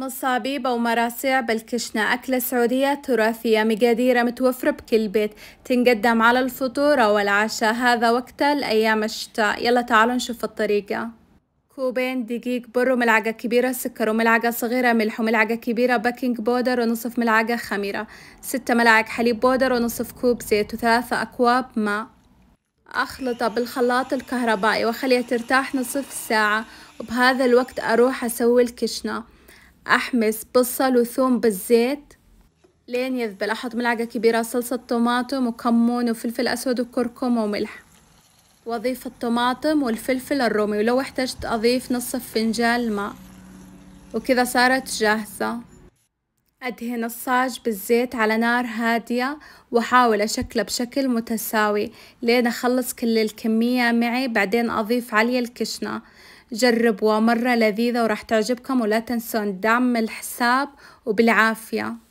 مصابيب مراسع بالكشنة أكلة سعودية تراثية مقاديرة متوفرة بكل بيت تنقدم على الفطور أو العشاء هذا وقتها لأيام الشتاء يلا تعالوا نشوف الطريقة كوبين دقيق بر وملعقة كبيرة سكر وملعقة صغيرة ملح وملعقة كبيرة بيكنج بودر ونصف ملعقة خميرة ستة ملاعق حليب بودر ونصف كوب زيت وثلاثة أكواب ماء أخلطه بالخلاط الكهربائي وأخليها ترتاح نصف ساعة وبهذا الوقت أروح أسوي الكشنة أحمس بصل وثوم بالزيت لين يذبل أحط ملعقة كبيرة صلصة طماطم وكمون وفلفل أسود وكركم وملح وأضيف الطماطم والفلفل الرومي ولو احتجت أضيف نصف فنجان ماء وكذا صارت جاهزة أدهن الصاج بالزيت على نار هادية وأحاول أشكله بشكل متساوي لين أخلص كل الكمية معي بعدين أضيف عليه الكشنة جربوها مرة لذيذة وراح تعجبكم ولا تنسون دعم الحساب وبالعافية